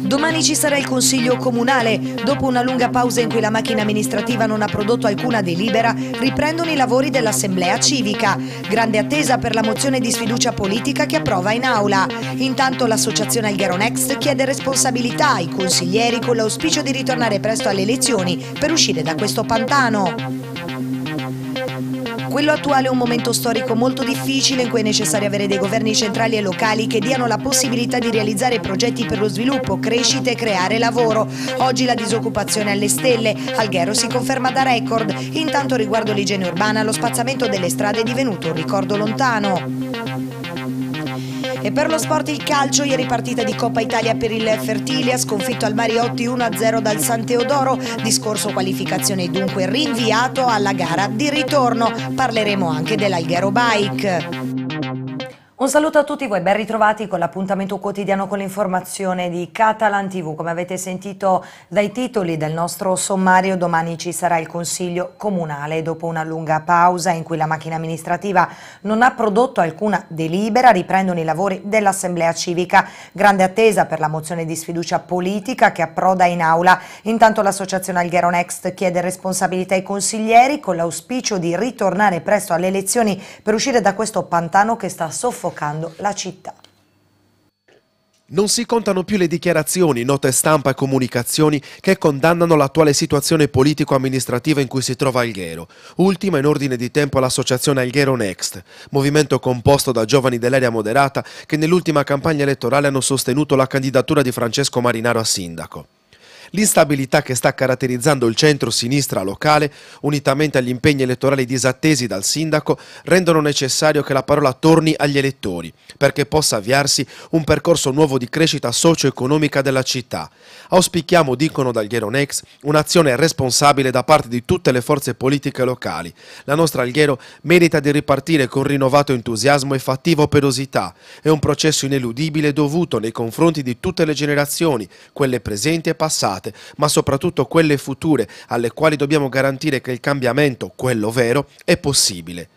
Domani ci sarà il Consiglio Comunale. Dopo una lunga pausa in cui la macchina amministrativa non ha prodotto alcuna delibera, riprendono i lavori dell'Assemblea Civica. Grande attesa per la mozione di sfiducia politica che approva in aula. Intanto l'associazione Alghero Next chiede responsabilità ai consiglieri con l'auspicio di ritornare presto alle elezioni per uscire da questo pantano. Quello attuale è un momento storico molto difficile in cui è necessario avere dei governi centrali e locali che diano la possibilità di realizzare progetti per lo sviluppo, crescita e creare lavoro. Oggi la disoccupazione è alle stelle, Alghero si conferma da record. Intanto riguardo l'igiene urbana, lo spazzamento delle strade è divenuto un ricordo lontano. E per lo sport il calcio, ieri partita di Coppa Italia per il Fertilia, sconfitto al Mariotti 1-0 dal San Teodoro, discorso qualificazione dunque rinviato alla gara di ritorno. Parleremo anche dell'Alghero Bike. Un saluto a tutti voi, ben ritrovati con l'appuntamento quotidiano con l'informazione di Catalan TV. Come avete sentito dai titoli del nostro sommario, domani ci sarà il Consiglio Comunale. Dopo una lunga pausa in cui la macchina amministrativa non ha prodotto alcuna delibera, riprendono i lavori dell'Assemblea Civica. Grande attesa per la mozione di sfiducia politica che approda in aula. Intanto l'associazione Alghero Next chiede responsabilità ai consiglieri con l'auspicio di ritornare presto alle elezioni per uscire da questo pantano che sta soffocando soffocando la città. Non si contano più le dichiarazioni, note stampa e comunicazioni che condannano l'attuale situazione politico-amministrativa in cui si trova Alghero. Ultima in ordine di tempo l'associazione Alghero Next, movimento composto da giovani dell'area moderata che nell'ultima campagna elettorale hanno sostenuto la candidatura di Francesco Marinaro a sindaco. L'instabilità che sta caratterizzando il centro-sinistra locale, unitamente agli impegni elettorali disattesi dal sindaco, rendono necessario che la parola torni agli elettori, perché possa avviarsi un percorso nuovo di crescita socio-economica della città. Auspichiamo, dicono dal Gheronex, un'azione responsabile da parte di tutte le forze politiche locali. La nostra Alghero merita di ripartire con rinnovato entusiasmo e fattiva operosità. È un processo ineludibile dovuto nei confronti di tutte le generazioni, quelle presenti e passate passate, ma soprattutto quelle future, alle quali dobbiamo garantire che il cambiamento, quello vero, è possibile.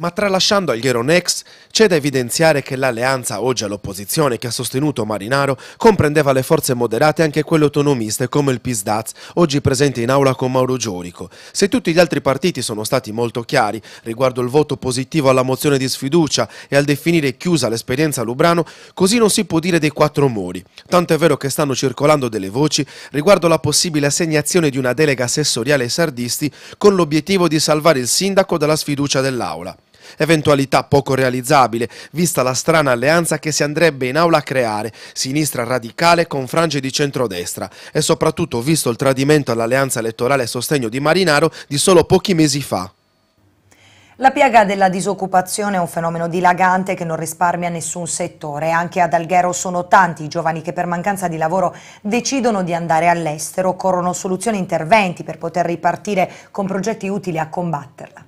Ma tralasciando Alghero Nex, c'è da evidenziare che l'alleanza oggi all'opposizione che ha sostenuto Marinaro comprendeva le forze moderate e anche quelle autonomiste come il PISDAZ, oggi presente in aula con Mauro Giorico. Se tutti gli altri partiti sono stati molto chiari riguardo il voto positivo alla mozione di sfiducia e al definire chiusa l'esperienza Lubrano, così non si può dire dei quattro muri. Tanto è vero che stanno circolando delle voci riguardo la possibile assegnazione di una delega assessoriale ai sardisti con l'obiettivo di salvare il sindaco dalla sfiducia dell'aula eventualità poco realizzabile, vista la strana alleanza che si andrebbe in aula a creare, sinistra radicale con frange di centrodestra, e soprattutto visto il tradimento all'alleanza elettorale a sostegno di Marinaro di solo pochi mesi fa. La piaga della disoccupazione è un fenomeno dilagante che non risparmia nessun settore. Anche ad Alghero sono tanti i giovani che per mancanza di lavoro decidono di andare all'estero. Occorrono soluzioni e interventi per poter ripartire con progetti utili a combatterla.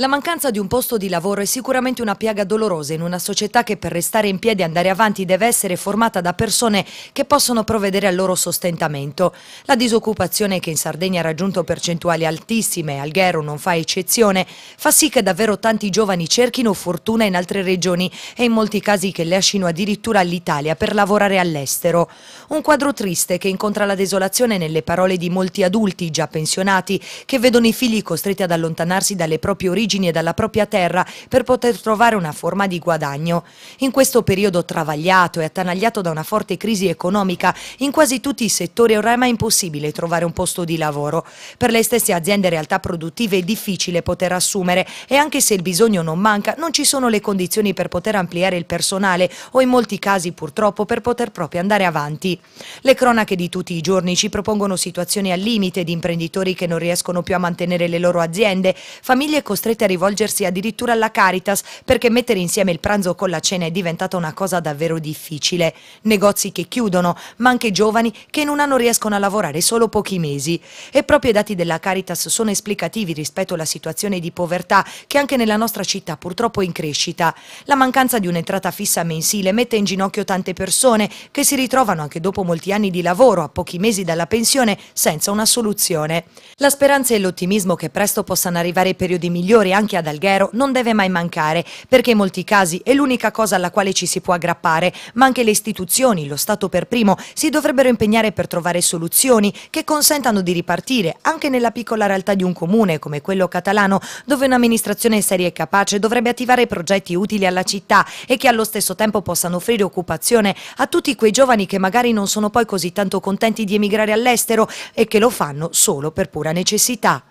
La mancanza di un posto di lavoro è sicuramente una piaga dolorosa in una società che per restare in piedi e andare avanti deve essere formata da persone che possono provvedere al loro sostentamento. La disoccupazione che in Sardegna ha raggiunto percentuali altissime, Alghero non fa eccezione, fa sì che davvero tanti giovani cerchino fortuna in altre regioni e in molti casi che lasciano addirittura l'Italia per lavorare all'estero. Un quadro triste che incontra la desolazione nelle parole di molti adulti già pensionati che vedono i figli costretti ad allontanarsi dalle proprie origini origini e dalla propria terra per poter trovare una forma di guadagno. In questo periodo travagliato e attanagliato da una forte crisi economica, in quasi tutti i settori è oramai impossibile trovare un posto di lavoro. Per le stesse aziende e realtà produttive è difficile poter assumere e anche se il bisogno non manca, non ci sono le condizioni per poter ampliare il personale o in molti casi purtroppo per poter proprio andare avanti. Le cronache di tutti i giorni ci propongono situazioni al limite di imprenditori che non riescono più a mantenere le loro aziende, famiglie costrette a rivolgersi addirittura alla Caritas perché mettere insieme il pranzo con la cena è diventata una cosa davvero difficile. Negozi che chiudono, ma anche giovani che in un anno riescono a lavorare solo pochi mesi. E proprio i dati della Caritas sono esplicativi rispetto alla situazione di povertà che anche nella nostra città purtroppo è in crescita. La mancanza di un'entrata fissa mensile mette in ginocchio tante persone che si ritrovano anche dopo molti anni di lavoro, a pochi mesi dalla pensione, senza una soluzione. La speranza e l'ottimismo che presto possano arrivare periodi migliori storia anche ad Alghero non deve mai mancare, perché in molti casi è l'unica cosa alla quale ci si può aggrappare, ma anche le istituzioni, lo Stato per primo, si dovrebbero impegnare per trovare soluzioni che consentano di ripartire anche nella piccola realtà di un comune come quello catalano, dove un'amministrazione seria e capace dovrebbe attivare progetti utili alla città e che allo stesso tempo possano offrire occupazione a tutti quei giovani che magari non sono poi così tanto contenti di emigrare all'estero e che lo fanno solo per pura necessità.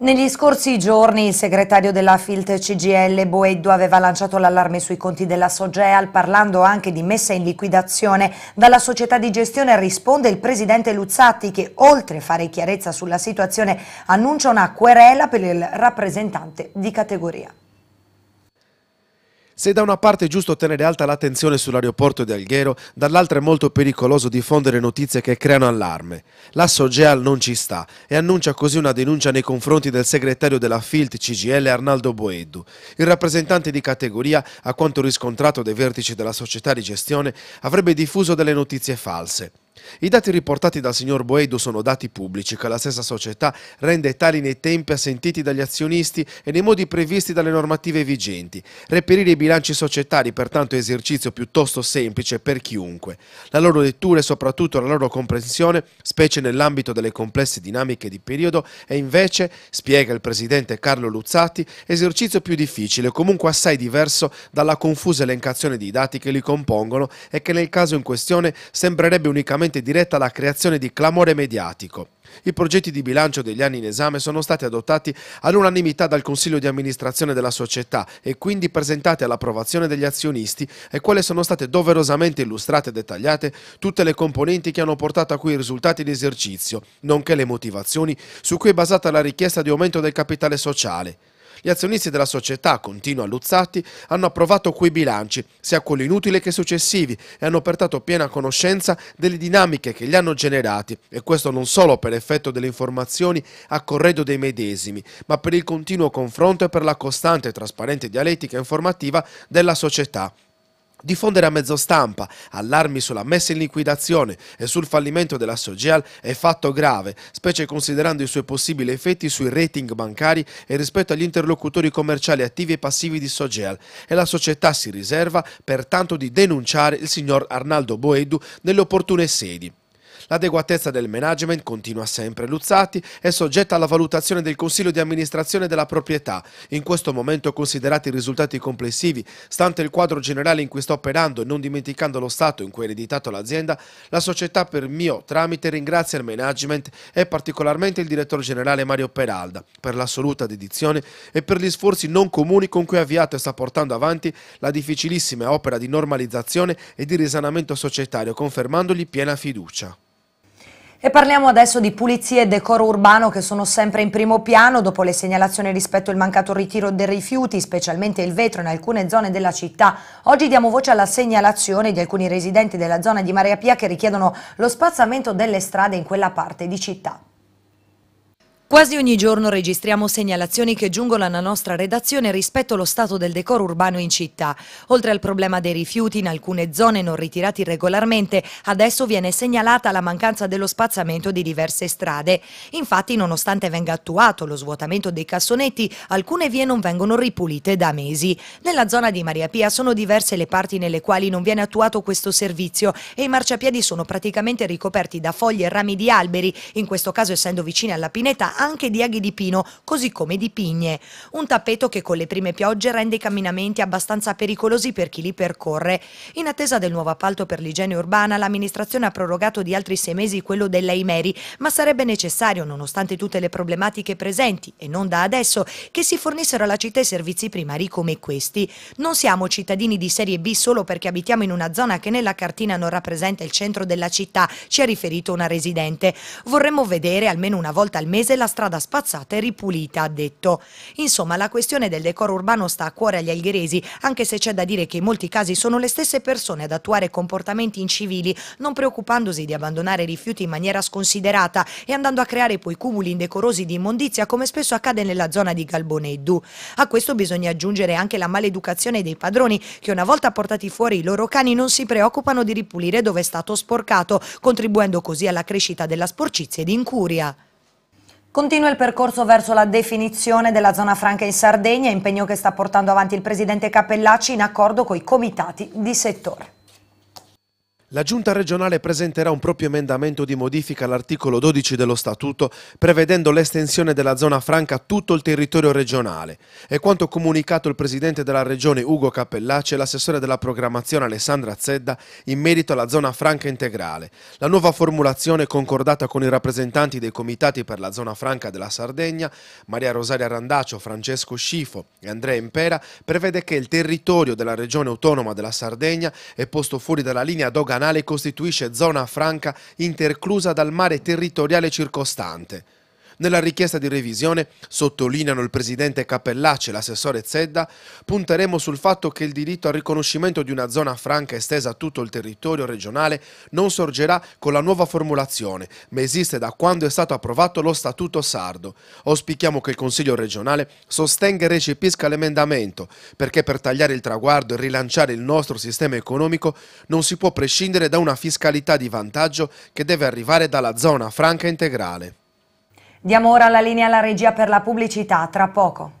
Negli scorsi giorni il segretario della Filt CGL Boeddo aveva lanciato l'allarme sui conti della Sogeal parlando anche di messa in liquidazione. Dalla società di gestione risponde il presidente Luzzatti che oltre a fare chiarezza sulla situazione annuncia una querela per il rappresentante di categoria. Se da una parte è giusto tenere alta l'attenzione sull'aeroporto di Alghero, dall'altra è molto pericoloso diffondere notizie che creano allarme. La Sogeal non ci sta e annuncia così una denuncia nei confronti del segretario della FILT CGL Arnaldo Boeddu. Il rappresentante di categoria, a quanto riscontrato dai vertici della società di gestione, avrebbe diffuso delle notizie false. I dati riportati dal signor Boedo sono dati pubblici che la stessa società rende tali nei tempi assentiti dagli azionisti e nei modi previsti dalle normative vigenti. Reperire i bilanci societari pertanto è esercizio piuttosto semplice per chiunque. La loro lettura e soprattutto la loro comprensione, specie nell'ambito delle complesse dinamiche di periodo, è invece, spiega il presidente Carlo Luzzatti, esercizio più difficile, comunque assai diverso dalla confusa elencazione di dati che li compongono e che nel caso in questione sembrerebbe unicamente direttamente diretta alla creazione di clamore mediatico. I progetti di bilancio degli anni in esame sono stati adottati all'unanimità dal Consiglio di amministrazione della società e quindi presentati all'approvazione degli azionisti e quelle sono state doverosamente illustrate e dettagliate tutte le componenti che hanno portato a quei risultati di esercizio, nonché le motivazioni su cui è basata la richiesta di aumento del capitale sociale. Gli azionisti della società, continua Luzzatti, hanno approvato quei bilanci, sia quelli inutili che successivi, e hanno portato piena conoscenza delle dinamiche che li hanno generati, e questo non solo per effetto delle informazioni a corredo dei medesimi, ma per il continuo confronto e per la costante e trasparente dialettica informativa della società Diffondere a mezzo stampa allarmi sulla messa in liquidazione e sul fallimento della Sogeal è fatto grave, specie considerando i suoi possibili effetti sui rating bancari e rispetto agli interlocutori commerciali attivi e passivi di Sogeal e la società si riserva pertanto di denunciare il signor Arnaldo Boedu nelle opportune sedi. L'adeguatezza del management, continua sempre Luzzatti, è soggetta alla valutazione del Consiglio di amministrazione della proprietà. In questo momento, considerati i risultati complessivi, stante il quadro generale in cui sta operando e non dimenticando lo stato in cui ha ereditato l'azienda, la società per mio tramite ringrazia il management e particolarmente il direttore generale Mario Peralda per l'assoluta dedizione e per gli sforzi non comuni con cui ha avviato e sta portando avanti la difficilissima opera di normalizzazione e di risanamento societario, confermandogli piena fiducia. E parliamo adesso di pulizie e decoro urbano che sono sempre in primo piano dopo le segnalazioni rispetto al mancato ritiro dei rifiuti, specialmente il vetro in alcune zone della città. Oggi diamo voce alla segnalazione di alcuni residenti della zona di Marea Pia che richiedono lo spazzamento delle strade in quella parte di città. Quasi ogni giorno registriamo segnalazioni che giungono alla nostra redazione rispetto allo stato del decoro urbano in città. Oltre al problema dei rifiuti in alcune zone non ritirati regolarmente, adesso viene segnalata la mancanza dello spazzamento di diverse strade. Infatti, nonostante venga attuato lo svuotamento dei cassonetti, alcune vie non vengono ripulite da mesi. Nella zona di Maria Pia sono diverse le parti nelle quali non viene attuato questo servizio e i marciapiedi sono praticamente ricoperti da foglie e rami di alberi, in questo caso essendo vicini alla pineta anche di aghi di pino, così come di pigne. Un tappeto che con le prime piogge rende i camminamenti abbastanza pericolosi per chi li percorre. In attesa del nuovo appalto per l'igiene urbana, l'amministrazione ha prorogato di altri sei mesi quello dell'Aimeri, ma sarebbe necessario, nonostante tutte le problematiche presenti, e non da adesso, che si fornissero alla città i servizi primari come questi. Non siamo cittadini di serie B solo perché abitiamo in una zona che nella cartina non rappresenta il centro della città, ci ha riferito una residente. Vorremmo vedere almeno una volta al mese la strada spazzata e ripulita, ha detto. Insomma, la questione del decoro urbano sta a cuore agli algheresi, anche se c'è da dire che in molti casi sono le stesse persone ad attuare comportamenti incivili, non preoccupandosi di abbandonare rifiuti in maniera sconsiderata e andando a creare poi cumuli indecorosi di immondizia come spesso accade nella zona di Galboneddu. A questo bisogna aggiungere anche la maleducazione dei padroni che una volta portati fuori i loro cani non si preoccupano di ripulire dove è stato sporcato, contribuendo così alla crescita della sporcizia ed incuria. Continua il percorso verso la definizione della zona franca in Sardegna, impegno che sta portando avanti il presidente Cappellacci in accordo con i comitati di settore. La Giunta regionale presenterà un proprio emendamento di modifica all'articolo 12 dello Statuto, prevedendo l'estensione della zona franca a tutto il territorio regionale. E quanto comunicato il Presidente della Regione Ugo Cappellace e l'assessore della programmazione Alessandra Zedda in merito alla zona franca integrale. La nuova formulazione concordata con i rappresentanti dei comitati per la zona franca della Sardegna, Maria Rosaria Randaccio, Francesco Scifo e Andrea Impera, prevede che il territorio della Regione autonoma della Sardegna è posto fuori dalla linea doganale canale costituisce zona franca interclusa dal mare territoriale circostante. Nella richiesta di revisione, sottolineano il presidente Cappellacci e l'assessore Zedda, punteremo sul fatto che il diritto al riconoscimento di una zona franca estesa a tutto il territorio regionale non sorgerà con la nuova formulazione, ma esiste da quando è stato approvato lo Statuto sardo. Auspichiamo che il Consiglio regionale sostenga e recepisca l'emendamento, perché per tagliare il traguardo e rilanciare il nostro sistema economico non si può prescindere da una fiscalità di vantaggio che deve arrivare dalla zona franca integrale. Diamo ora la linea alla regia per la pubblicità, tra poco.